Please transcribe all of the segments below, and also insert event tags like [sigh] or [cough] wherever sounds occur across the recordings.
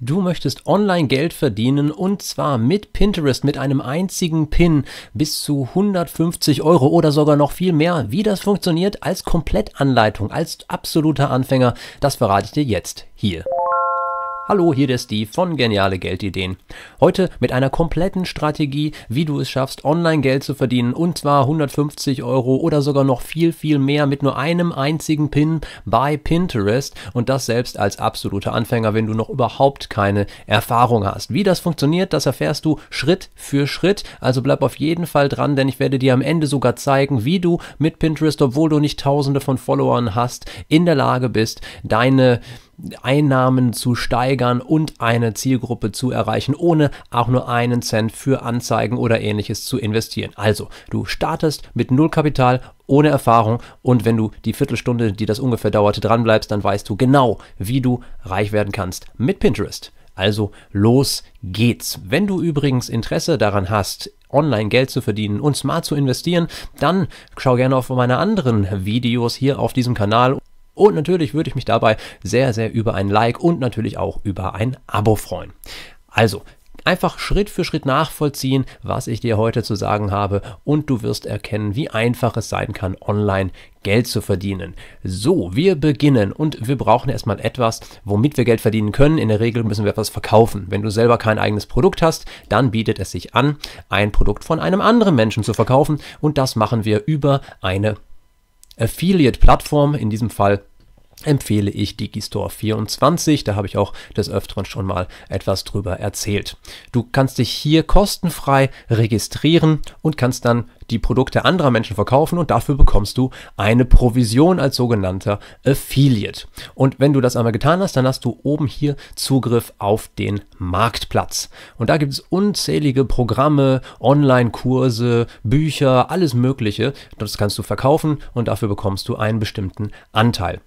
Du möchtest online Geld verdienen und zwar mit Pinterest, mit einem einzigen Pin bis zu 150 Euro oder sogar noch viel mehr. Wie das funktioniert als Komplettanleitung, als absoluter Anfänger, das verrate ich dir jetzt hier. Hallo, hier der Steve von Geniale Geldideen. Heute mit einer kompletten Strategie, wie du es schaffst, online Geld zu verdienen und zwar 150 Euro oder sogar noch viel, viel mehr mit nur einem einzigen Pin bei Pinterest und das selbst als absoluter Anfänger, wenn du noch überhaupt keine Erfahrung hast. Wie das funktioniert, das erfährst du Schritt für Schritt. Also bleib auf jeden Fall dran, denn ich werde dir am Ende sogar zeigen, wie du mit Pinterest, obwohl du nicht tausende von Followern hast, in der Lage bist, deine Einnahmen zu steigern und eine Zielgruppe zu erreichen, ohne auch nur einen Cent für Anzeigen oder ähnliches zu investieren. Also, du startest mit null Kapital, ohne Erfahrung und wenn du die Viertelstunde, die das ungefähr dauerte, dranbleibst, dann weißt du genau, wie du reich werden kannst mit Pinterest. Also los geht's. Wenn du übrigens Interesse daran hast, online Geld zu verdienen und smart zu investieren, dann schau gerne auf meine anderen Videos hier auf diesem Kanal und natürlich würde ich mich dabei sehr, sehr über ein Like und natürlich auch über ein Abo freuen. Also, einfach Schritt für Schritt nachvollziehen, was ich dir heute zu sagen habe und du wirst erkennen, wie einfach es sein kann, online Geld zu verdienen. So, wir beginnen und wir brauchen erstmal etwas, womit wir Geld verdienen können. In der Regel müssen wir etwas verkaufen. Wenn du selber kein eigenes Produkt hast, dann bietet es sich an, ein Produkt von einem anderen Menschen zu verkaufen und das machen wir über eine Affiliate-Plattform, in diesem Fall empfehle ich Digistore 24. Da habe ich auch des Öfteren schon mal etwas drüber erzählt. Du kannst dich hier kostenfrei registrieren und kannst dann die Produkte anderer Menschen verkaufen und dafür bekommst du eine Provision als sogenannter Affiliate. Und wenn du das einmal getan hast, dann hast du oben hier Zugriff auf den Marktplatz. Und da gibt es unzählige Programme, Online-Kurse, Bücher, alles Mögliche. Das kannst du verkaufen und dafür bekommst du einen bestimmten Anteil.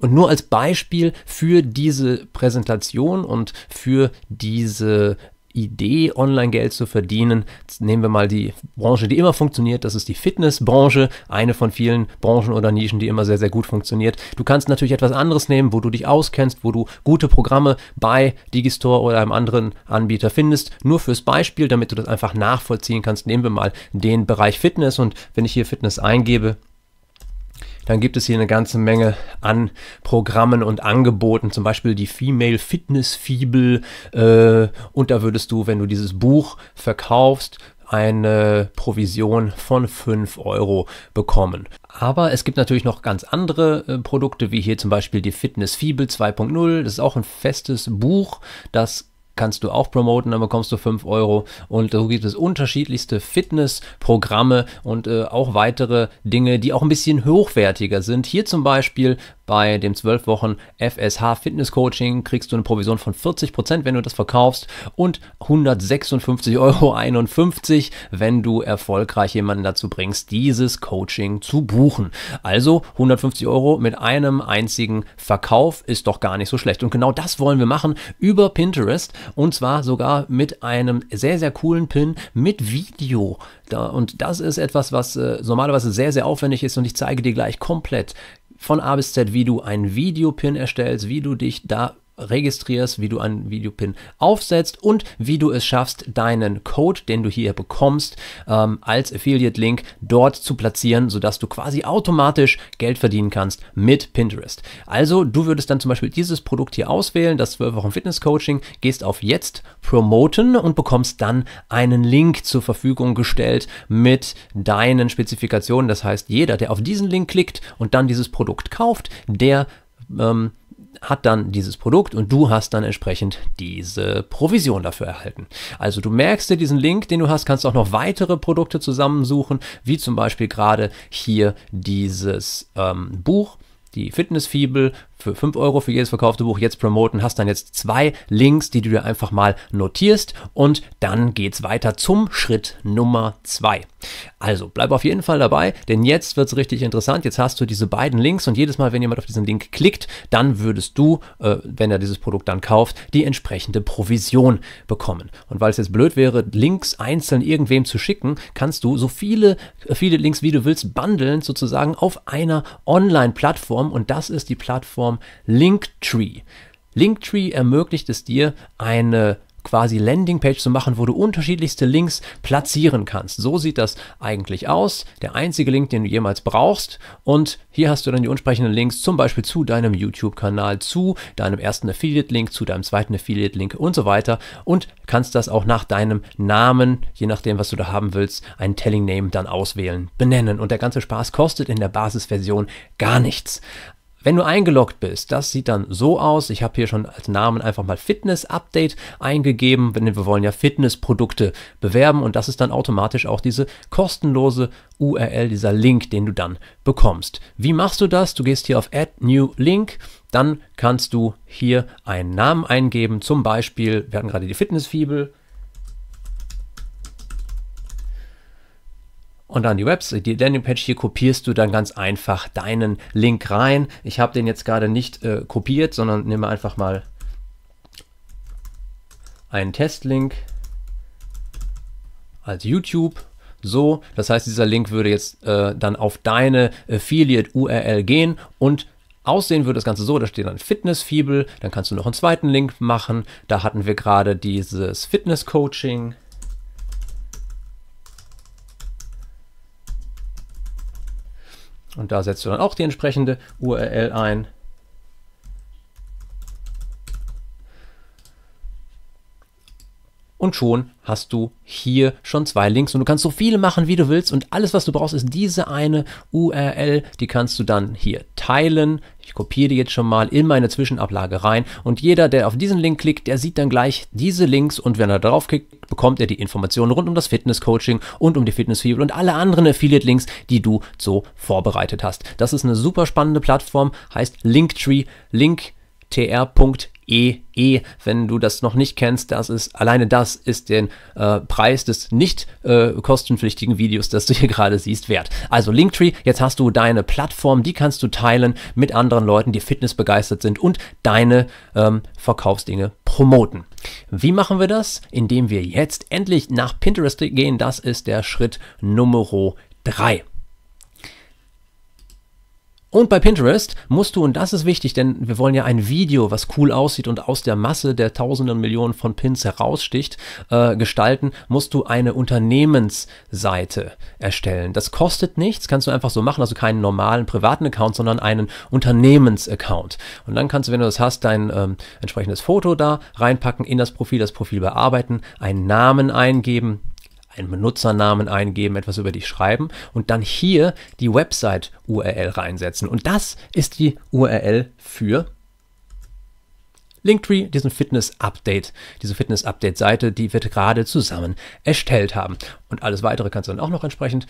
Und nur als Beispiel für diese Präsentation und für diese Idee, Online-Geld zu verdienen. nehmen wir mal die Branche, die immer funktioniert. Das ist die Fitnessbranche, eine von vielen Branchen oder Nischen, die immer sehr, sehr gut funktioniert. Du kannst natürlich etwas anderes nehmen, wo du dich auskennst, wo du gute Programme bei Digistore oder einem anderen Anbieter findest. Nur fürs Beispiel, damit du das einfach nachvollziehen kannst, nehmen wir mal den Bereich Fitness. Und wenn ich hier Fitness eingebe, dann gibt es hier eine ganze Menge an Programmen und Angeboten, zum Beispiel die Female Fitness Fibel. Äh, und da würdest du, wenn du dieses Buch verkaufst, eine Provision von 5 Euro bekommen. Aber es gibt natürlich noch ganz andere äh, Produkte, wie hier zum Beispiel die Fitness Fibel 2.0. Das ist auch ein festes Buch, das kannst du auch promoten, dann bekommst du 5 Euro. Und so gibt es unterschiedlichste Fitnessprogramme und äh, auch weitere Dinge, die auch ein bisschen hochwertiger sind. Hier zum Beispiel bei dem 12 Wochen FSH Fitness Coaching kriegst du eine Provision von 40%, Prozent, wenn du das verkaufst und 156,51 Euro, wenn du erfolgreich jemanden dazu bringst, dieses Coaching zu buchen. Also 150 Euro mit einem einzigen Verkauf ist doch gar nicht so schlecht. Und genau das wollen wir machen über Pinterest und zwar sogar mit einem sehr, sehr coolen Pin mit Video. und das ist etwas, was äh, normalerweise sehr, sehr aufwendig ist und ich zeige dir gleich komplett von A bis Z, wie du ein Videopin erstellst, wie du dich da registrierst, wie du einen Videopin aufsetzt und wie du es schaffst, deinen Code, den du hier bekommst, ähm, als Affiliate-Link dort zu platzieren, sodass du quasi automatisch Geld verdienen kannst mit Pinterest. Also du würdest dann zum Beispiel dieses Produkt hier auswählen, das 12 Wochen Fitness Coaching, gehst auf Jetzt promoten und bekommst dann einen Link zur Verfügung gestellt mit deinen Spezifikationen. Das heißt, jeder, der auf diesen Link klickt und dann dieses Produkt kauft, der ähm, hat dann dieses Produkt und du hast dann entsprechend diese Provision dafür erhalten. Also du merkst dir diesen Link, den du hast, kannst auch noch weitere Produkte zusammensuchen, wie zum Beispiel gerade hier dieses ähm, Buch die Fitnessfibel für 5 Euro für jedes verkaufte Buch jetzt promoten, hast dann jetzt zwei Links, die du dir einfach mal notierst und dann geht es weiter zum Schritt Nummer 2. Also bleib auf jeden Fall dabei, denn jetzt wird es richtig interessant. Jetzt hast du diese beiden Links und jedes Mal, wenn jemand auf diesen Link klickt, dann würdest du, äh, wenn er dieses Produkt dann kauft, die entsprechende Provision bekommen. Und weil es jetzt blöd wäre, Links einzeln irgendwem zu schicken, kannst du so viele, äh, viele Links wie du willst bundeln sozusagen auf einer Online-Plattform und das ist die Plattform Plattform Linktree. Linktree ermöglicht es dir, eine quasi Landingpage zu machen, wo du unterschiedlichste Links platzieren kannst. So sieht das eigentlich aus. Der einzige Link, den du jemals brauchst. Und hier hast du dann die entsprechenden Links, zum Beispiel zu deinem YouTube-Kanal, zu deinem ersten Affiliate-Link, zu deinem zweiten Affiliate-Link und so weiter. Und kannst das auch nach deinem Namen, je nachdem, was du da haben willst, einen Telling-Name dann auswählen, benennen. Und der ganze Spaß kostet in der Basisversion gar nichts. Wenn du eingeloggt bist, das sieht dann so aus. Ich habe hier schon als Namen einfach mal Fitness Update eingegeben, denn wir wollen ja Fitnessprodukte bewerben und das ist dann automatisch auch diese kostenlose URL, dieser Link, den du dann bekommst. Wie machst du das? Du gehst hier auf Add New Link, dann kannst du hier einen Namen eingeben, zum Beispiel, wir hatten gerade die Fitnessfibel, und dann die Website, die Landingpage hier kopierst du dann ganz einfach deinen Link rein. Ich habe den jetzt gerade nicht äh, kopiert, sondern nehme einfach mal einen Testlink als YouTube. So, das heißt, dieser Link würde jetzt äh, dann auf deine Affiliate-URL gehen und Aussehen würde das Ganze so, da steht dann Fitness-Fiebel, dann kannst du noch einen zweiten Link machen. Da hatten wir gerade dieses Fitness-Coaching. Und da setzt du dann auch die entsprechende URL ein. Und schon hast du hier schon zwei Links und du kannst so viele machen, wie du willst. Und alles, was du brauchst, ist diese eine URL. Die kannst du dann hier teilen, ich kopiere die jetzt schon mal in meine Zwischenablage rein und jeder, der auf diesen Link klickt, der sieht dann gleich diese Links und wenn er darauf klickt, bekommt er die Informationen rund um das Fitness-Coaching und um die fitness und alle anderen Affiliate-Links, die du so vorbereitet hast. Das ist eine super spannende Plattform, heißt Linktree, link.tr.de E, e, wenn du das noch nicht kennst, das ist alleine das ist den äh, Preis des nicht äh, kostenpflichtigen Videos, das du hier [laughs] gerade siehst, wert. Also Linktree, jetzt hast du deine Plattform, die kannst du teilen mit anderen Leuten, die fitnessbegeistert sind und deine ähm, Verkaufsdinge promoten. Wie machen wir das? Indem wir jetzt endlich nach Pinterest gehen. Das ist der Schritt Nummer 3. Und bei Pinterest musst du, und das ist wichtig, denn wir wollen ja ein Video, was cool aussieht und aus der Masse der tausenden Millionen von Pins heraussticht, äh, gestalten, musst du eine Unternehmensseite erstellen. Das kostet nichts, kannst du einfach so machen, also keinen normalen privaten Account, sondern einen Unternehmensaccount. Und dann kannst du, wenn du das hast, dein ähm, entsprechendes Foto da reinpacken, in das Profil, das Profil bearbeiten, einen Namen eingeben, einen Benutzernamen eingeben, etwas über dich schreiben und dann hier die Website-URL reinsetzen. Und das ist die URL für Linktree, diesen Fitness-Update, diese Fitness-Update-Seite, die wir gerade zusammen erstellt haben. Und alles weitere kannst du dann auch noch entsprechend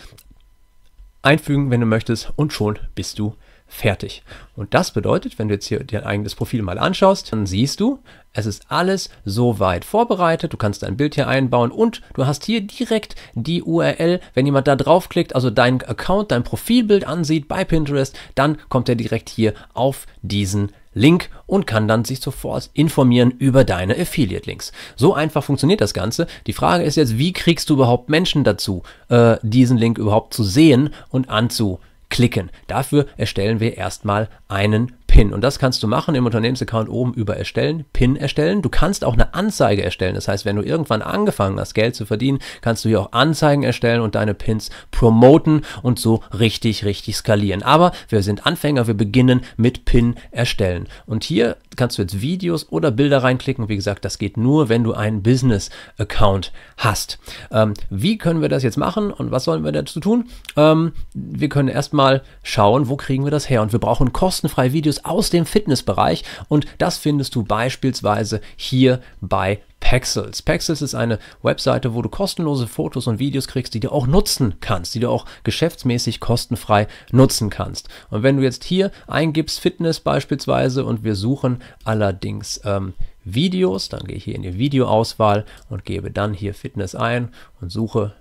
einfügen, wenn du möchtest, und schon bist du fertig. Und das bedeutet, wenn du jetzt hier dein eigenes Profil mal anschaust, dann siehst du, es ist alles so weit vorbereitet. Du kannst dein Bild hier einbauen und du hast hier direkt die URL. Wenn jemand da draufklickt, also deinen Account, dein Profilbild ansieht bei Pinterest, dann kommt er direkt hier auf diesen Link und kann dann sich sofort informieren über deine Affiliate Links. So einfach funktioniert das Ganze. Die Frage ist jetzt, wie kriegst du überhaupt Menschen dazu, äh, diesen Link überhaupt zu sehen und anzusehen? klicken. Dafür erstellen wir erstmal einen PIN. Und das kannst du machen im Unternehmensaccount oben über Erstellen, PIN erstellen. Du kannst auch eine Anzeige erstellen. Das heißt, wenn du irgendwann angefangen hast, Geld zu verdienen, kannst du hier auch Anzeigen erstellen und deine Pins promoten und so richtig, richtig skalieren. Aber wir sind Anfänger, wir beginnen mit PIN erstellen. Und hier kannst du jetzt Videos oder Bilder reinklicken. Wie gesagt, das geht nur, wenn du einen Business-Account hast. Ähm, wie können wir das jetzt machen und was sollen wir dazu tun? Ähm, wir können erstmal schauen, wo kriegen wir das her? Und wir brauchen kostenfreie Videos aus dem Fitnessbereich und das findest du beispielsweise hier bei Pexels. Pexels ist eine Webseite, wo du kostenlose Fotos und Videos kriegst, die du auch nutzen kannst, die du auch geschäftsmäßig kostenfrei nutzen kannst. Und wenn du jetzt hier eingibst Fitness beispielsweise und wir suchen allerdings ähm, Videos, dann gehe ich hier in die Videoauswahl und gebe dann hier Fitness ein und suche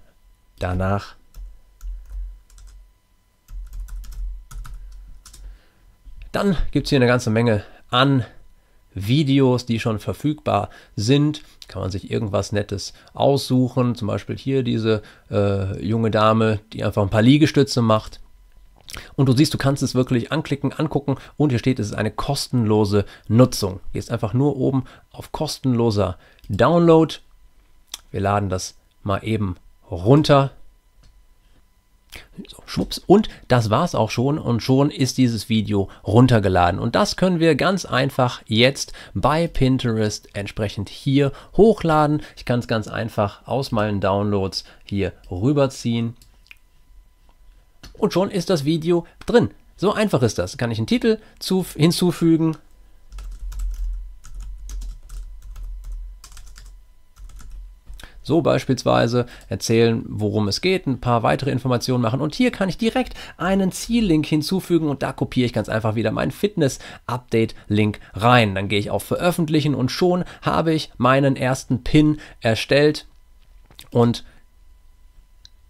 danach Dann gibt es hier eine ganze Menge an Videos, die schon verfügbar sind. Kann man sich irgendwas Nettes aussuchen. Zum Beispiel hier diese äh, junge Dame, die einfach ein paar Liegestütze macht. Und du siehst, du kannst es wirklich anklicken, angucken und hier steht, es ist eine kostenlose Nutzung. Gehst einfach nur oben auf kostenloser Download. Wir laden das mal eben runter. So, schwupps. Und das war es auch schon. Und schon ist dieses Video runtergeladen. Und das können wir ganz einfach jetzt bei Pinterest entsprechend hier hochladen. Ich kann es ganz einfach aus meinen Downloads hier rüberziehen. Und schon ist das Video drin. So einfach ist das. Kann ich einen Titel hinzufügen, So beispielsweise erzählen, worum es geht, ein paar weitere Informationen machen und hier kann ich direkt einen Ziellink hinzufügen und da kopiere ich ganz einfach wieder meinen Fitness-Update-Link rein. Dann gehe ich auf Veröffentlichen und schon habe ich meinen ersten Pin erstellt und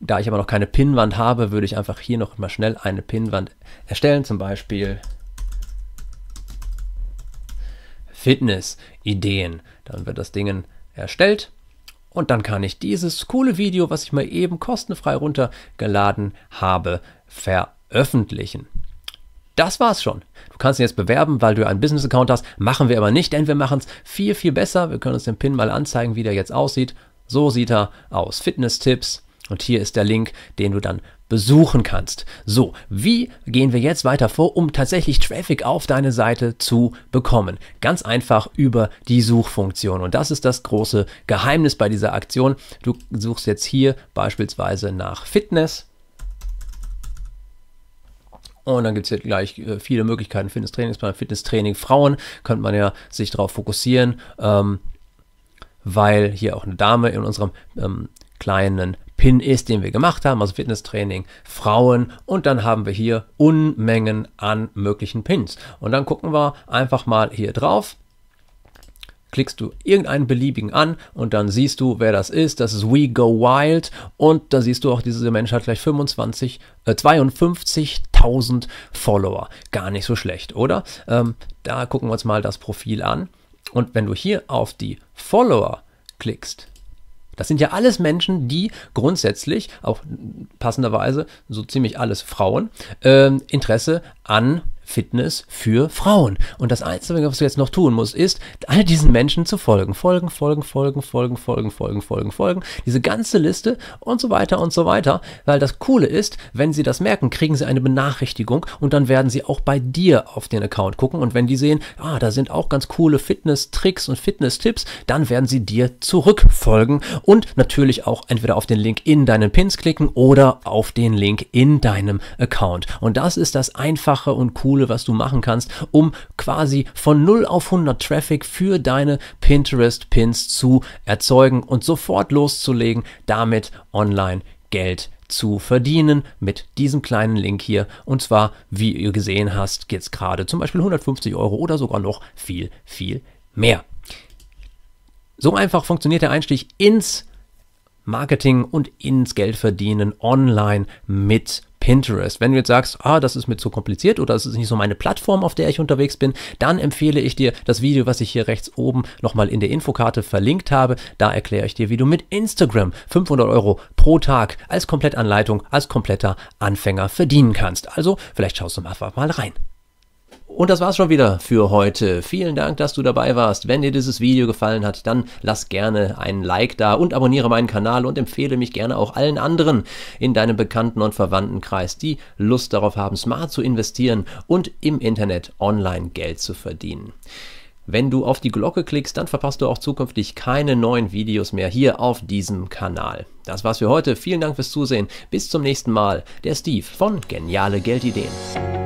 da ich aber noch keine Pinwand habe, würde ich einfach hier noch mal schnell eine Pinwand erstellen, zum Beispiel Fitness-Ideen. Dann wird das Ding erstellt und dann kann ich dieses coole Video, was ich mal eben kostenfrei runtergeladen habe, veröffentlichen. Das war's schon. Du kannst ihn jetzt bewerben, weil du einen Business-Account hast. Machen wir aber nicht, denn wir machen es viel, viel besser. Wir können uns den Pin mal anzeigen, wie der jetzt aussieht. So sieht er aus. Fitness-Tipps. Und hier ist der Link, den du dann besuchen kannst. So, wie gehen wir jetzt weiter vor, um tatsächlich Traffic auf deine Seite zu bekommen? Ganz einfach über die Suchfunktion. Und das ist das große Geheimnis bei dieser Aktion. Du suchst jetzt hier beispielsweise nach Fitness. Und dann gibt es hier gleich äh, viele Möglichkeiten. Fitnesstrainingsplan, Fitnesstraining, Frauen, könnte man ja sich darauf fokussieren, ähm, weil hier auch eine Dame in unserem ähm, kleinen Pin ist, den wir gemacht haben, also Fitnesstraining, Frauen und dann haben wir hier Unmengen an möglichen Pins. Und dann gucken wir einfach mal hier drauf klickst du irgendeinen beliebigen an und dann siehst du, wer das ist. Das ist We Go Wild und da siehst du auch, diese Mensch hat gleich 25, äh, 52.000 Follower. Gar nicht so schlecht, oder? Ähm, da gucken wir uns mal das Profil an. Und wenn du hier auf die Follower klickst, das sind ja alles Menschen, die grundsätzlich, auch passenderweise so ziemlich alles Frauen, äh, Interesse an Fitness für Frauen. Und das Einzige, was du jetzt noch tun musst, ist, all diesen Menschen zu folgen. Folgen, folgen, folgen, folgen, folgen, folgen, folgen, folgen. Diese ganze Liste und so weiter und so weiter. Weil das Coole ist, wenn sie das merken, kriegen sie eine Benachrichtigung und dann werden sie auch bei dir auf den Account gucken. Und wenn die sehen, ah, da sind auch ganz coole Fitness-Tricks und Fitness-Tipps, dann werden sie dir zurückfolgen und natürlich auch entweder auf den Link in deinen Pins klicken oder auf den Link in deinem Account. Und das ist das einfache und coole Coole, was du machen kannst, um quasi von 0 auf 100 Traffic für deine Pinterest-Pins zu erzeugen und sofort loszulegen, damit online Geld zu verdienen mit diesem kleinen Link hier. Und zwar, wie ihr gesehen hast, jetzt gerade zum Beispiel 150 Euro oder sogar noch viel, viel mehr. So einfach funktioniert der Einstieg ins Marketing und ins Geldverdienen online mit Pinterest. Wenn du jetzt sagst, ah, das ist mir zu kompliziert oder es ist nicht so meine Plattform, auf der ich unterwegs bin, dann empfehle ich dir das Video, was ich hier rechts oben nochmal in der Infokarte verlinkt habe. Da erkläre ich dir, wie du mit Instagram 500 Euro pro Tag als Komplettanleitung, als kompletter Anfänger verdienen kannst. Also vielleicht schaust du mal, mal rein. Und das war's schon wieder für heute. Vielen Dank, dass du dabei warst. Wenn dir dieses Video gefallen hat, dann lass gerne einen Like da und abonniere meinen Kanal und empfehle mich gerne auch allen anderen in deinem Bekannten- und Verwandtenkreis, die Lust darauf haben, smart zu investieren und im Internet online Geld zu verdienen. Wenn du auf die Glocke klickst, dann verpasst du auch zukünftig keine neuen Videos mehr hier auf diesem Kanal. Das war's für heute. Vielen Dank fürs Zusehen. Bis zum nächsten Mal. Der Steve von Geniale Geldideen.